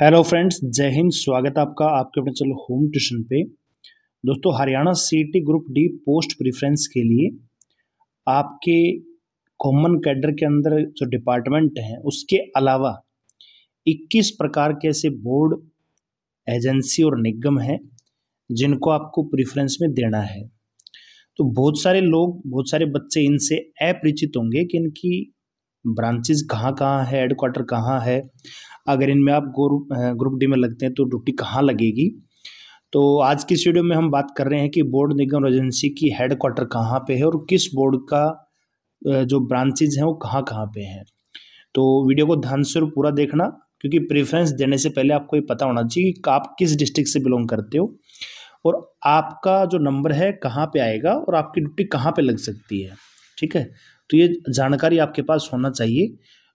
hello friends जय हिंद स्वागत है आपका आपके अपने चलो होम ट्यूशन पे दोस्तों हरियाणा सीटी ग्रुप डी पोस्ट प्रिफ्रेंस के लिए आपके कॉमन कैडर के अंदर जो डिपार्टमेंट हैं उसके अलावा 21 प्रकार के ऐसे बोर्ड एजेंसी और निगम हैं जिनको आपको प्रिफ्रेंस में देना है तो बहुत सारे लोग बहुत सारे बच्चे इनसे अपरिचित होंगे कि इनकी ब्रांचेज कहाँ कहाँ है हेडक्वाटर कहाँ है अगर इनमें आप ग्रुप ग्रुप डी में लगते हैं तो ड्यूटी कहाँ लगेगी तो आज की वीडियो में हम बात कर रहे हैं कि बोर्ड निगम एजेंसी की हेडक्वाटर कहाँ पे है और किस बोर्ड का जो ब्रांचेज हैं वो कहाँ कहाँ पे हैं तो वीडियो को ध्यान से पूरा देखना क्योंकि प्रेफरेंस देने से पहले आपको ये पता होना चाहिए कि आप किस डिस्ट्रिक्ट से बिलोंग करते हो और आपका जो नंबर है कहाँ पे आएगा और आपकी ड्यूटी कहाँ पे लग सकती है ठीक है तो ये जानकारी आपके पास होना चाहिए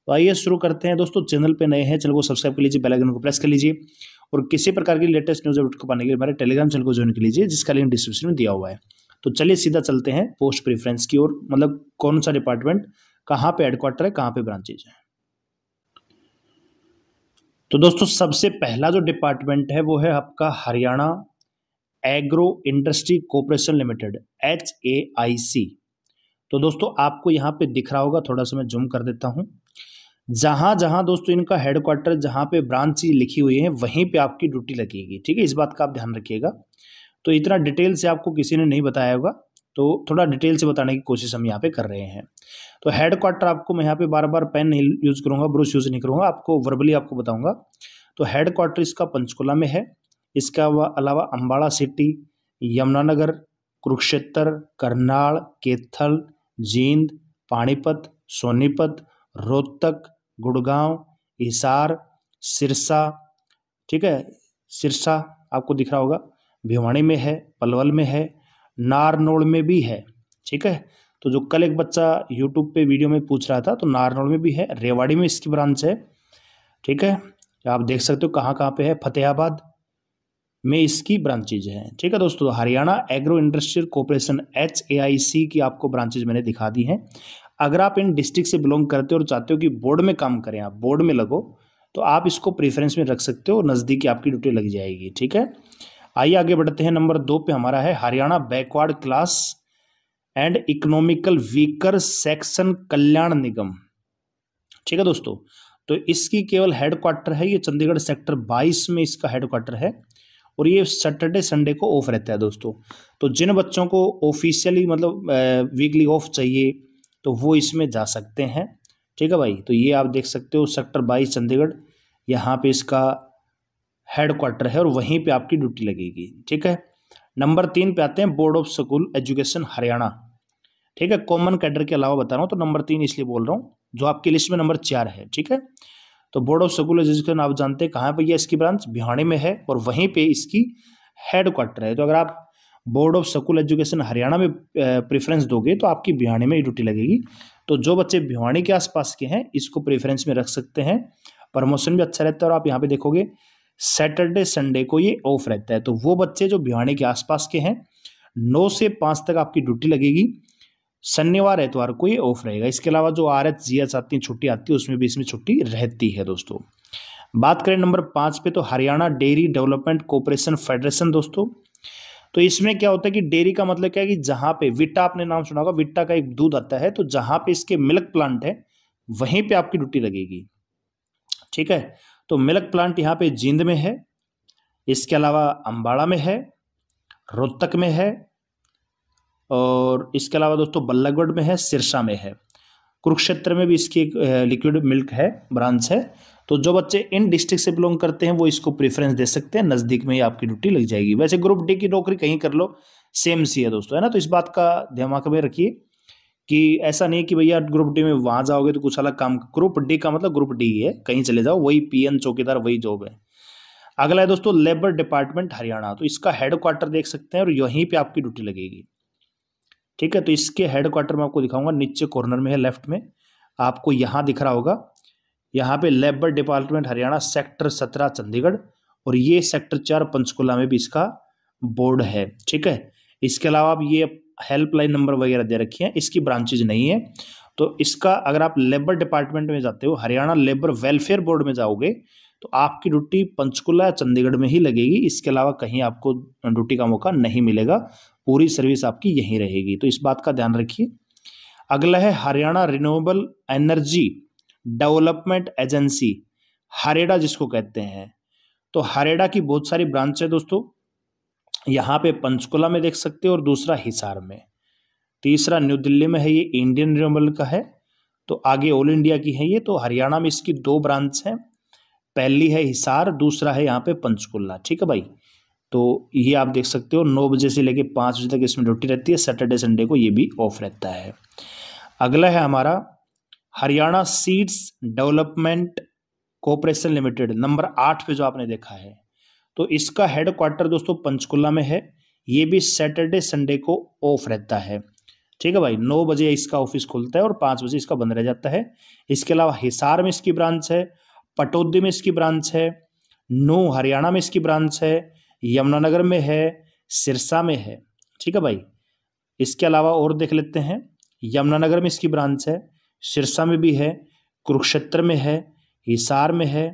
तो आइए शुरू करते हैं दोस्तों चैनल पे नए हैं चैनल को सब्सक्राइब कर लीजिए बेल आइकन को प्रेस कर लीजिए और किसी प्रकार की लेटेस्ट न्यूज़ अपडेट को पाने के लिए हमारे टेलीग्राम चैनल को ज्वाइन कर लीजिए जिसका लिंक डिस्क्रिप्शन में दिया हुआ है तो चलिए सीधा चलते हैं पोस्ट प्रेफरेंस की ओर मतलब कौन सा डिपार्टमेंट कहाँ पे हेडक्वार्टर है कहाँ पे ब्रांचेज है तो दोस्तों सबसे पहला जो डिपार्टमेंट है वो है आपका Haryana agro industry corporation limited H A I C तो दोस्तों आपको यहाँ पे दिख रहा होगा थोड़ा सा मैं जूम कर देता हूँ जहाँ जहाँ दोस्तों इनका हेडक्वार्टर जहाँ पे ब्रांच लिखी हुई है वहीं पे आपकी ड्यूटी लगेगी ठीक है इस बात का आप ध्यान रखिएगा तो इतना डिटेल से आपको किसी ने नहीं बताया होगा तो थोड़ा डिटेल से बताने की कोशिश हम यहाँ पे कर रहे हैं तो हेड क्वार्टर आपको मैं यहाँ पे बार बार पेन नहीं यूज़ करूँगा ब्रश यूज़ नहीं करूँगा आपको वर्बली आपको बताऊँगा तो हेड क्वार्टर इसका पंचकुला में है इसका अलावा अम्बाड़ा सिटी यमुनानगर कुरुक्षेत्र करनाल केथल जींद पानीपत सोनीपत रोहतक गुड़गांव हिसार सिरसा ठीक है सिरसा आपको दिख रहा होगा भिवाणी में है पलवल में है नारनोड़ में भी है ठीक है तो जो कल एक बच्चा यूट्यूब पे वीडियो में पूछ रहा था तो नारनोड़ में भी है रेवाड़ी में इसकी ब्रांच है ठीक है आप देख सकते हो कहाँ कहाँ पे है फतेहाबाद में इसकी ब्रांचेज है ठीक है दोस्तों Haryana agro industrial corporation H A I C की आपको ब्रांचेज मैंने दिखा दी हैं अगर आप इन डिस्ट्रिक्ट से बिलोंग करते हो और चाहते हो कि बोर्ड में काम करें आप बोर्ड में लगो तो आप इसको प्रेफरेंस में रख सकते हो नज़दीकी आपकी ड्यूटी लग जाएगी ठीक है आइए आगे बढ़ते हैं नंबर दो पे हमारा है Haryana backward class and economical weaker section कल्याण निगम ठीक है दोस्तों तो इसकी केवल हेडक्वार्टर है ये चंडीगढ़ सेक्टर 22 में इसका हेडक्वार्टर है और ये सैटरडे संडे को ऑफ रहता है दोस्तों तो जिन बच्चों को ऑफिशियली मतलब वीकली ऑफ चाहिए तो वो इसमें जा सकते हैं ठीक है भाई तो ये आप देख सकते हो सेक्टर बाईस चंडीगढ़ यहाँ पे इसका हेड क्वार्टर है और वहीं पे आपकी ड्यूटी लगेगी ठीक है नंबर तीन पे आते हैं board of school education Haryana ठीक है कॉमन कैडर के अलावा बता रहा हूँ तो नंबर तीन इसलिए बोल रहा हूँ जो आपकी लिस्ट में नंबर चार है ठीक है तो बोर्ड ऑफ स्कूल एजुकेशन आप जानते हैं कहाँ पर यह इसकी ब्रांच बिहाड़ी में है और वहीं पर इसकी हेड क्वार्टर है तो अगर आप board of school education Haryana में प्रेफरेंस दोगे तो आपकी बिहाड़ी में ड्यूटी लगेगी तो जो बच्चे बिहाड़ी के आसपास के हैं इसको प्रेफरेंस में रख सकते हैं प्रमोशन भी अच्छा रहता है और आप यहाँ पे देखोगे सैटरडे संडे को ये ऑफ रहता है तो वो बच्चे जो बिहाड़ी के आसपास के हैं नौ से पाँच तक आपकी ड्यूटी लगेगी शनिवार एतवार को ये ऑफ रहेगा इसके अलावा जो आर एच जी एच आती है छुट्टी आती है उसमें भी इसमें छुट्टी रहती है दोस्तों बात करें नंबर पाँच पे तो Haryana dairy development corporation federation दोस्तों तो इसमें क्या होता है कि डेयरी का मतलब क्या है कि जहाँ पे विट्टा आपने नाम सुना होगा विट्टा का एक दूध आता है तो जहाँ पे इसके मिल्क प्लांट है वहीं पे आपकी ड्यूटी लगेगी ठीक है तो मिल्क प्लांट यहाँ पे जींद में है इसके अलावा अम्बाड़ा में है रोहतक में है और इसके अलावा दोस्तों बल्लभगढ़ में है सिरसा में है कुरुक्षेत्र में भी इसकी एक लिक्विड मिल्क है ब्रांच है तो जो बच्चे इन डिस्ट्रिक्ट से बिलोंग करते हैं वो इसको प्रेफरेंस दे सकते हैं नज़दीक में ही आपकी ड्यूटी लग जाएगी वैसे ग्रुप डी की नौकरी कहीं कर लो सेम सी है दोस्तों है ना तो इस बात का दिमाग में रखिए कि ऐसा नहीं कि भैया ग्रुप डी में वहाँ जाओगे तो कुछ अलग काम ग्रुप डी का मतलब ग्रुप डी है कहीं चले जाओ वही पी चौकीदार वही जॉब है अगला है दोस्तों लेबर डिपार्टमेंट हरियाणा तो इसका हेड क्वार्टर देख सकते हैं और यहीं पर आपकी ड्यूटी लगेगी ठीक है तो इसके हेड क्वार्टर में आपको दिखाऊंगा नीचे कॉर्नर में है लेफ्ट में आपको यहाँ दिख रहा होगा यहाँ पे लेबर डिपार्टमेंट हरियाणा सेक्टर सत्रह चंडीगढ़ और ये सेक्टर चार पंचकुला में भी इसका बोर्ड है ठीक है इसके अलावा आप ये हेल्पलाइन नंबर वगैरह दे रखी हैं इसकी ब्रांचेज नहीं है तो इसका अगर आप लेबर डिपार्टमेंट में जाते हो हरियाणा लेबर वेलफेयर बोर्ड में जाओगे तो आपकी ड्यूटी पंचकुला चंडीगढ़ में ही लगेगी इसके अलावा कहीं आपको ड्यूटी का मौका नहीं मिलेगा पूरी सर्विस आपकी यहीं रहेगी तो इस बात का ध्यान रखिए अगला है Haryana renewable energy development agency HAREDA जिसको कहते हैं तो हरेडा की बहुत सारी ब्रांच है दोस्तों यहाँ पे पंचकुला में देख सकते हो और दूसरा हिसार में तीसरा न्यू दिल्ली में है ये इंडियन रिन्यूएबल का है तो आगे ऑल इंडिया की है ये तो हरियाणा में इसकी दो ब्रांच हैं पहली है हिसार दूसरा है यहाँ पे पंचकुला ठीक है भाई तो ये आप देख सकते हो नौ बजे से लेके पाँच बजे तक इसमें ड्यूटी रहती है सैटरडे संडे को ये भी ऑफ रहता है अगला है हमारा Haryana seeds development corporation limited number आठ पे जो आपने देखा है तो इसका हेड क्वार्टर दोस्तों पंचकुला में है ये भी सैटरडे संडे को ऑफ रहता है ठीक है भाई नौ बजे इसका ऑफिस खुलता है और पाँच बजे इसका बंद रह जाता है इसके अलावा हिसार में इसकी ब्रांच है पटौदी में इसकी ब्रांच है नू हरियाणा में इसकी ब्रांच है यमुनानगर में है सिरसा में है ठीक है भाई इसके अलावा और देख लेते हैं यमुनानगर में इसकी ब्रांच है सिरसा में भी है कुरुक्षेत्र में है हिसार में है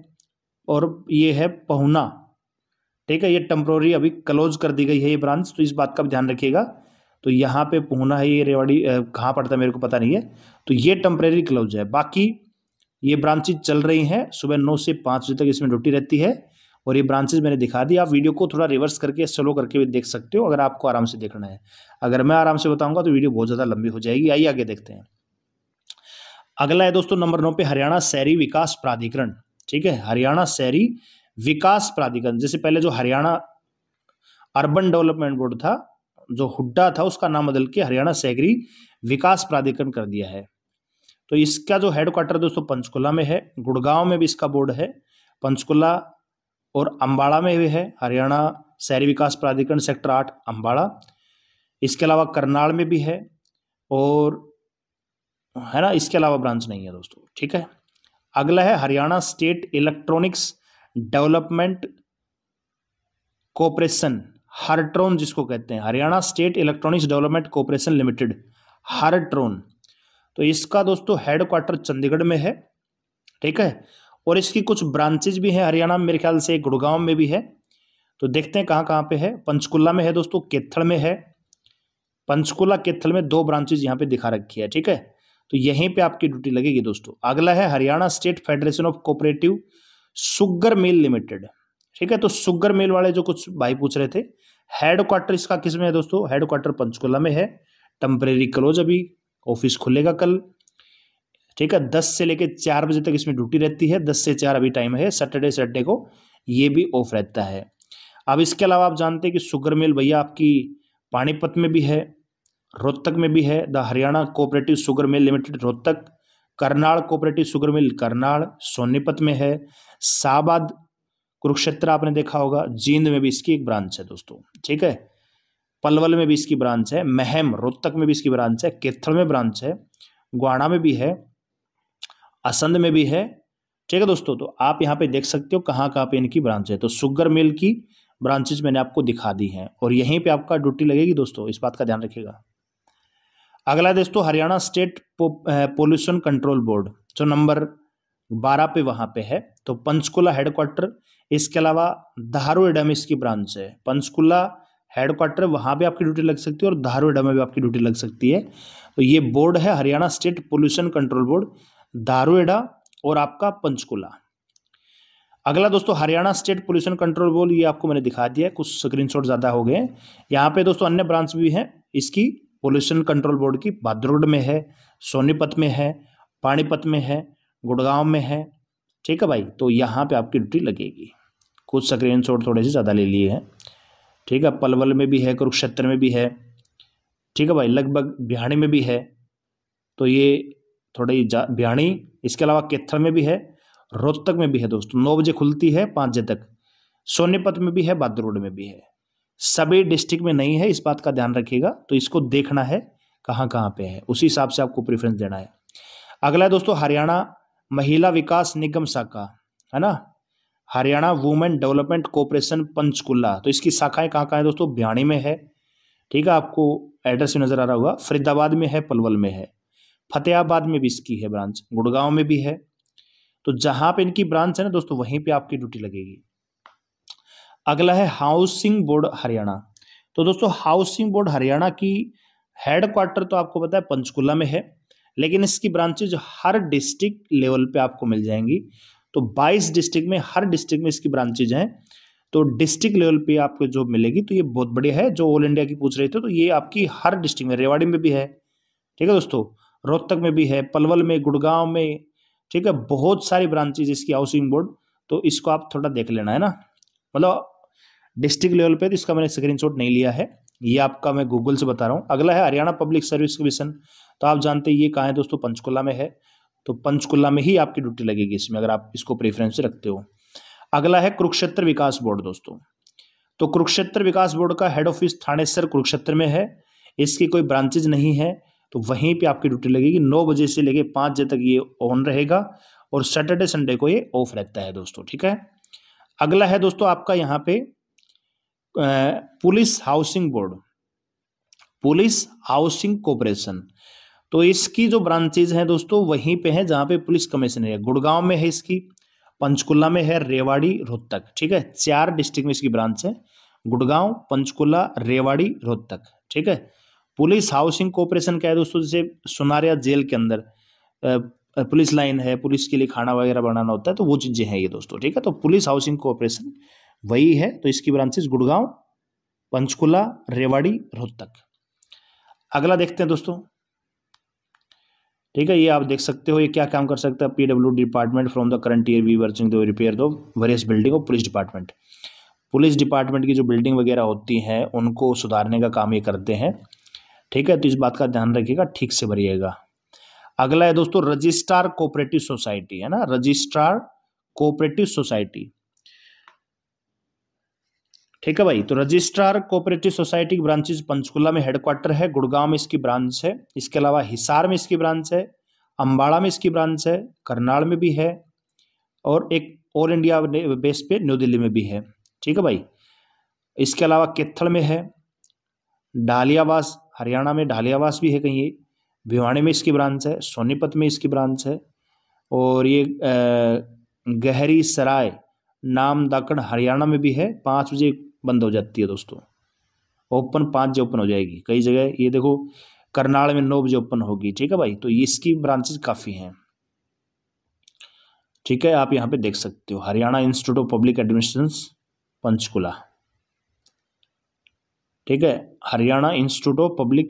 और ये है पहुना ठीक है ये टेम्प्रोरी अभी क्लोज कर दी गई है ये ब्रांच तो इस बात का भी ध्यान रखिएगा तो यहाँ पे पहुना है ये रेवाड़ी कहाँ पड़ता है मेरे को पता नहीं है तो ये टेम्प्रेरी क्लोज है बाकी ये ब्रांचेज चल रही हैं सुबह नौ से पाँच बजे तक इसमें ड्यूटी रहती है और ये ब्रांचेज मैंने दिखा दी आप वीडियो को थोड़ा रिवर्स करके स्लो करके भी देख सकते हो अगर आपको आराम से देखना है अगर मैं आराम से बताऊंगा तो वीडियो बहुत ज़्यादा लंबी हो जाएगी आइए आगे देखते हैं अगला है दोस्तों नंबर नौ पे हरियाणा शहरी विकास प्राधिकरण ठीक है हरियाणा शहरी विकास प्राधिकरण जैसे पहले जो हरियाणा अर्बन डेवलपमेंट बोर्ड था जो हुड्डा था उसका नाम बदल के हरियाणा शहरी विकास प्राधिकरण कर दिया है तो इसका जो हेड क्वार्टर दोस्तों पंचकुला में है गुड़गांव में भी इसका बोर्ड है पंचकुला और अम्बाड़ा में भी है हरियाणा शहरी विकास प्राधिकरण सेक्टर आठ अम्बाड़ा इसके अलावा करनाल में भी है और है ना इसके अलावा ब्रांच नहीं है दोस्तों ठीक है अगला है Haryana state electronics development corporation Hartron जिसको कहते हैं Haryana state electronics development corporation limited Hartron तो इसका दोस्तों हेड क्वार्टर चंडीगढ़ में है ठीक है और इसकी कुछ ब्रांचेज भी हैं हरियाणा में मेरे ख्याल से गुड़गांव में भी है तो देखते हैं कहाँ कहाँ पे है पंचकुला में है दोस्तों केथल में है पंचकुला केथल में दो ब्रांचेज यहाँ पे दिखा रखी है ठीक है तो यहीं पे आपकी ड्यूटी लगेगी दोस्तों अगला है Haryana state federation of cooperative sugar mill limited ठीक है तो सुगर मिल वाले जो कुछ भाई पूछ रहे थे हेडक्वार्टर इसका किस में है दोस्तों हेडक्वार्टर पंचकुला में है टेम्परेरी क्लोज अभी ऑफिस खुलेगा कल ठीक है दस से लेकर चार बजे तक इसमें ड्यूटी रहती है दस से चार अभी टाइम है सैटरडे सैटरडे को ये भी ऑफ रहता है अब इसके अलावा आप जानते हैं कि शुगर मिल भैया आपकी पानीपत में भी है रोहतक में भी है the Haryana cooperative sugar mill limited Rohtak Karnal cooperative sugar mill Karnal Sonipat में है शाहबाद कुरुक्षेत्र आपने देखा होगा जींद में भी इसकी एक ब्रांच है दोस्तों ठीक है पलवल में भी इसकी ब्रांच है महम रोहतक में भी इसकी ब्रांच है केथल में ब्रांच है ग्वाड़ा में भी है असंद में भी है ठीक है दोस्तों तो आप यहाँ पे देख सकते हो कहाँ कहाँ पे इनकी ब्रांच है तो सुगर मिल की ब्रांचेज मैंने आपको दिखा दी हैं और यहीं पे आपका ड्यूटी लगेगी दोस्तों इस बात का ध्यान रखिएगा अगला दोस्तों Haryana state pollution control board जो नंबर बारह पे वहाँ पे है तो पंचकुला हेडक्वार्टर इसके अलावा दहारू एडम इसकी ब्रांच है पंचकुला हेड क्वार्टर वहाँ भी आपकी ड्यूटी लग सकती है और धारूडा में भी आपकी ड्यूटी लग सकती है तो ये बोर्ड है Haryana state pollution control board दारूएडा और आपका पंचकुला अगला दोस्तों Haryana state pollution control board ये आपको मैंने दिखा दिया है कुछ स्क्रीनशॉट ज़्यादा हो गए यहाँ पे दोस्तों अन्य ब्रांच भी हैं इसकी पोल्यूशन कंट्रोल बोर्ड की भाद्रोड में है सोनीपत में है पानीपत में है गुड़गांव में है ठीक है भाई तो यहाँ पे आपकी ड्यूटी लगेगी कुछ स्क्रीन शॉट थोड़े से ज़्यादा ले लिए हैं ठीक है पलवल में भी है कुरुक्षेत्र में भी है ठीक है भाई लगभग बिहाड़ी में भी है तो ये थोड़ी बिहाड़ी इसके अलावा केथल में भी है रोहतक में भी है दोस्तों नौ बजे खुलती है पाँच बजे तक सोनीपत में भी है बादरोड में भी है सभी डिस्ट्रिक्ट में नहीं है इस बात का ध्यान रखिएगा तो इसको देखना है कहाँ कहाँ पे है उसी हिसाब से आपको प्रेफरेंस देना है अगला है दोस्तों हरियाणा महिला विकास निगम शाखा है ना Haryana women development corporation Panchkula तो इसकी शाखाएं कहाँ कहाँ है दोस्तों बिहारी में है ठीक है आपको एड्रेस भी नज़र आ रहा होगा फरीदाबाद में है पलवल में है फतेहाबाद में भी इसकी है ब्रांच गुड़गांव में भी है तो जहां पे इनकी ब्रांच है ना दोस्तों वहीं पे आपकी ड्यूटी लगेगी अगला है हाउसिंग बोर्ड हरियाणा तो दोस्तों हाउसिंग बोर्ड हरियाणा की हेडक्वार्टर तो आपको पता है पंचकुला में है लेकिन इसकी ब्रांचेज हर डिस्ट्रिक्ट लेवल पे आपको मिल जाएंगी तो 22 डिस्ट्रिक्ट में हर डिस्ट्रिक्ट में इसकी ब्रांचेज हैं तो डिस्ट्रिक्ट लेवल पे आपको जॉब मिलेगी तो ये बहुत बढ़िया है जो ऑल इंडिया की पूछ रहे थे तो ये आपकी हर डिस्ट्रिक्ट में रेवाड़ी में भी है ठीक है दोस्तों रोहतक में भी है पलवल में गुड़गांव में ठीक है बहुत सारी ब्रांचेज इसकी हाउसिंग बोर्ड तो इसको आप थोड़ा देख लेना है ना मतलब डिस्ट्रिक्ट लेवल पे तो इसका मैंने स्क्रीन नहीं लिया है ये आपका मैं गूगल से बता रहा हूँ अगला है हरियाणा पब्लिक सर्विस कमीशन तो आप जानते हैं ये कहाँ है दोस्तों पंचकुला में है तो पंचकुला में ही आपकी ड्यूटी लगेगी इसमें अगर आप इसको प्रेफरेंस रखते हो अगला है कुरुक्षेत्र विकास बोर्ड दोस्तों तो कुरुक्षेत्र विकास बोर्ड का हेड ऑफिस थानेसर कुरुक्षेत्र में है इसकी कोई ब्रांचेज नहीं है तो वहीं पे आपकी ड्यूटी लगेगी नौ बजे से लेके पाँच बजे तक ये ऑन रहेगा और सैटरडे संडे को ये ऑफ रहता है दोस्तों ठीक है अगला है दोस्तों आपका यहाँ पे police housing board police housing corporation तो इसकी जो ब्रांचेज हैं दोस्तों वहीं पे है जहां पे पुलिस कमिश्नर है गुड़गांव में है इसकी पंचकुला में है रेवाड़ी रोहतक ठीक है चार डिस्ट्रिक्ट में इसकी ब्रांच है गुड़गांव पंचकुला रेवाड़ी रोहतक ठीक है पुलिस हाउसिंग कॉपरेशन क्या है दोस्तों जैसे सुनारिया जेल के अंदर पुलिस लाइन है पुलिस के लिए खाना वगैरह बनाना होता है तो वो चीज़ें हैं ये दोस्तों ठीक है तो पुलिस हाउसिंग कॉपरेशन वही है तो इसकी ब्रांचेज गुड़गांव पंचकुला रेवाड़ी रोहतक अगला देखते हैं दोस्तों ठीक है ये आप देख सकते हो ये क्या काम कर सकता है PW department from the current year we verching repair to various building और पुलिस डिपार्टमेंट पुलिस डिपार्टमेंट की जो बिल्डिंग वगैरह होती हैं उनको सुधारने का काम ये करते हैं ठीक है तो इस बात का ध्यान रखिएगा ठीक से भरिएगा अगला है दोस्तों रजिस्ट्रार कोऑपरेटिव सोसाइटी है ना रजिस्ट्रार कोऑपरेटिव सोसाइटी ठीक है भाई तो रजिस्ट्रार कोऑपरेटिव सोसाइटी की ब्रांचेज पंचकुला में हेडक्वार्टर है गुड़गांव में इसकी ब्रांच है इसके अलावा हिसार में इसकी ब्रांच है अम्बाड़ा में इसकी ब्रांच है करनाल में भी है और एक ऑल इंडिया बेस पे न्यू दिल्ली में भी है ठीक है भाई इसके अलावा केथल में है ढालियावास हरियाणा में ढालियावास भी है कहीं भिवाड़ी में इसकी ब्रांच है सोनीपत में इसकी ब्रांच है और ये गहरी सराय नाम दाकड़ हरियाणा में भी है पाँच बजे बंद हो जाती है दोस्तों ओपन पाँच बजे ओपन हो जाएगी कई जगह ये देखो करनाल में नौ बजे ओपन होगी ठीक है भाई तो इसकी ब्रांचेज काफ़ी हैं ठीक है आप यहाँ पे देख सकते हो Haryana institute of public administration Panchkula ठीक है Haryana institute of public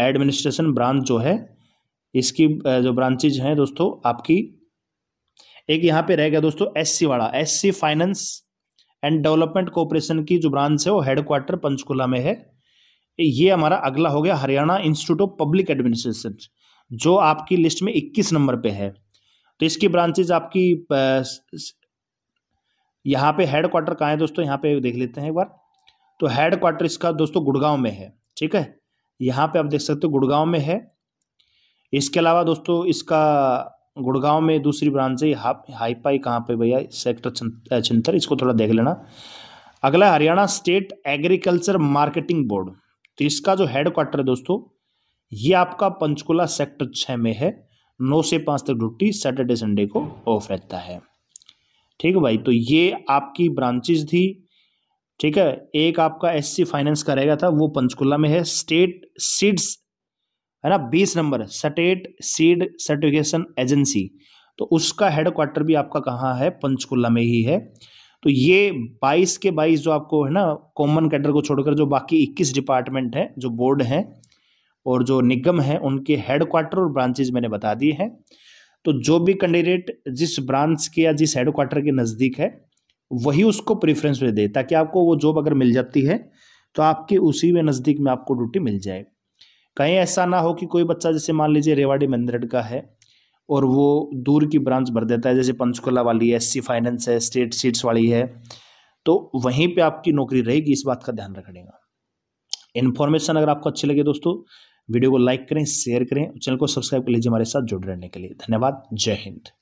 administration branch जो है इसकी जो ब्रांचेज हैं दोस्तों आपकी एक यहाँ पे रह गया दोस्तों एससी वाला SC finance and development corporation की जो ब्रांच है वो हेडक्वार्टर पंचकुला में है ये हमारा अगला हो गया Haryana institute of public administration जो आपकी लिस्ट में 21 नंबर पे है तो इसकी ब्रांचेज आपकी यहाँ पे हेडक्वार्टर कहाँ है दोस्तों यहाँ पे देख लेते हैं एक बार तो हेडक्वार्टर इसका दोस्तों गुड़गांव में है ठीक है यहाँ पे आप देख सकते हो गुड़गांव में है इसके अलावा दोस्तों इसका गुड़गांव में दूसरी ब्रांच है हाईपाई कहाँ पे भैया सेक्टर छिंतर इसको थोड़ा देख लेना अगला Haryana state agriculture marketing board तो इसका जो हेडक्वार्टर है दोस्तों ये आपका पंचकुला सेक्टर छः में है नौ से पाँच तक ड्यूटी सैटरडे संडे को ऑफ रहता है ठीक है भाई तो ये आपकी ब्रांचेज थी ठीक है एक आपका एससी फाइनेंस का रहेगा था वो पंचकुला में है स्टेट सीड्स है ना बीस number state seed certification agency तो उसका हेडक्वार्टर भी आपका कहाँ है पंचकुला में ही है तो ये 22 के 22 जो आपको है ना कॉमन कैडर को छोड़कर जो बाकी 21 डिपार्टमेंट हैं जो बोर्ड हैं और जो निगम हैं उनके हेडक्वार्टर और ब्रांचेज मैंने बता दिए हैं तो जो भी कैंडिडेट जिस ब्रांच के या जिस हेडक्वार्टर के नज़दीक है वही उसको प्रेफरेंस में दे ताकि आपको वो जॉब अगर मिल जाती है तो आपके उसी में नज़दीक में आपको ड्यूटी मिल जाए कहीं ऐसा ना हो कि कोई बच्चा जैसे मान लीजिए रेवाड़ी मंदिर का है और वो दूर की ब्रांच भर देता है जैसे पंचकुला वाली है एस फाइनेंस है स्टेट सीट्स वाली है तो वहीं पे आपकी नौकरी रहेगी इस बात का ध्यान रखेगा इन्फॉर्मेशन अगर आपको अच्छी लगे दोस्तों वीडियो को लाइक करें शेयर करें चैनल को सब्सक्राइब कर लीजिए हमारे साथ जुड़े रहने के लिए धन्यवाद जय हिंद